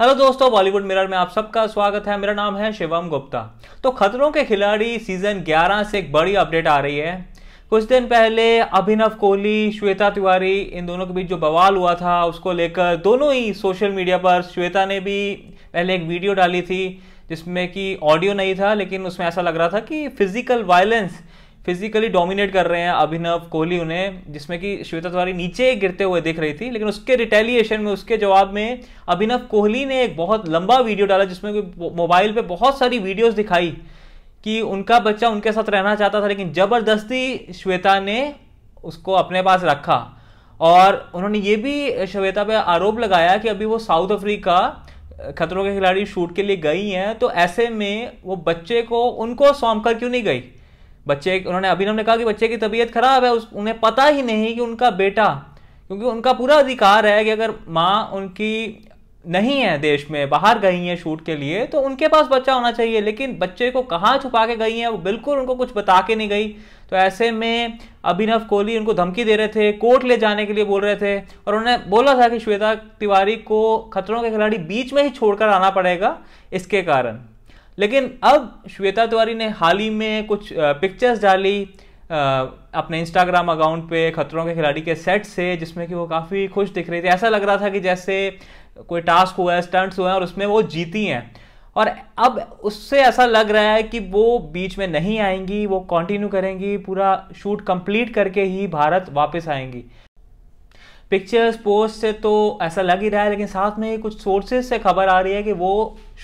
hello दोस्तों Bollywood mirror में आप सबका स्वागत है मेरा नाम है शिवम गुप्ता तो खतरों के खिलाड़ी सीजन 11 से एक बड़ी अपडेट आ रही है कुछ दिन पहले अभिनव कोहली श्वेता तिवारी इन दोनों के बीच जो बवाल हुआ था उसको लेकर दोनों ही सोशल मीडिया पर श्वेता ने भी पहले एक वीडियो डाली थी जिसमें कि ऑडियो नहीं था लेकिन उसमें ऐसा लग रहा था कि फिजिकल वायलेंस फिजिकली डोमिनेट कर रहे हैं अभिनव कोहली उन्हें जिसमें कि श्वेता तिवारी नीचे गिरते हुए दिख रही थी लेकिन उसके रिटेलिएशन में उसके जवाब में अभिनव कोहली ने एक बहुत लंबा वीडियो डाला जिसमें कि मोबाइल पे बहुत सारी वीडियोस दिखाई कि उनका बच्चा उनके साथ रहना चाहता था लेकिन ज़बरदस्ती श्वेता ने उसको अपने पास रखा और उन्होंने ये भी श्वेता पे आरोप लगाया कि अभी वो साउथ अफ्रीका खतरों के खिलाड़ी शूट के लिए गई हैं तो ऐसे में वो बच्चे को उनको सौंप कर क्यों नहीं गई बच्चे उन्होंने अभिनव ने कहा कि बच्चे की तबीयत खराब है उस उन्हें पता ही नहीं कि उनका बेटा क्योंकि उनका पूरा अधिकार है कि अगर माँ उनकी नहीं है देश में बाहर गई हैं शूट के लिए तो उनके पास बच्चा होना चाहिए लेकिन बच्चे को कहाँ छुपा के गई हैं वो बिल्कुल उनको कुछ बता के नहीं गई तो ऐसे में अभिनव कोहली उनको धमकी दे रहे थे कोर्ट ले जाने के लिए बोल रहे थे और उन्होंने बोला था कि श्वेता तिवारी को खतरों के खिलाड़ी बीच में ही छोड़कर आना पड़ेगा इसके कारण लेकिन अब श्वेता तिवारी ने हाल ही में कुछ पिक्चर्स डाली अपने इंस्टाग्राम अकाउंट पे खतरों के खिलाड़ी के सेट से जिसमें कि वो काफ़ी खुश दिख रही थी ऐसा लग रहा था कि जैसे कोई टास्क हुआ है स्टंट्स हुए हैं और उसमें वो जीती हैं और अब उससे ऐसा लग रहा है कि वो बीच में नहीं आएंगी वो कंटिन्यू करेंगी पूरा शूट कंप्लीट करके ही भारत वापस आएंगी पिक्चर्स पोस्ट से तो ऐसा लग ही रहा है लेकिन साथ में कुछ सोर्सेज से खबर आ रही है कि वो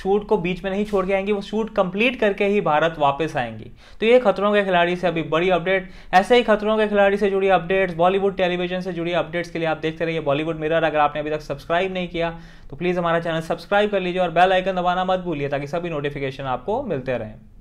शूट को बीच में नहीं छोड़ के आएंगी वो शूट कंप्लीट करके ही भारत वापस आएंगी तो ये खतरों के खिलाड़ी से अभी बड़ी अपडेट ऐसे ही खतरों के खिलाड़ी से जुड़ी अपडेट्स बॉलीवुड टेलीविजन से जुड़ी अपडेट्स के लिए आप देखते रहिए बॉलीवुड मिरर अगर आपने अभी तक सब्सक्राइब नहीं किया तो प्लीज़ हमारा चैनल सब्सक्राइब कर लीजिए और बेल आइकन दबाना मत भूलिए ताकि सभी नोटिफिकेशन आपको मिलते रहें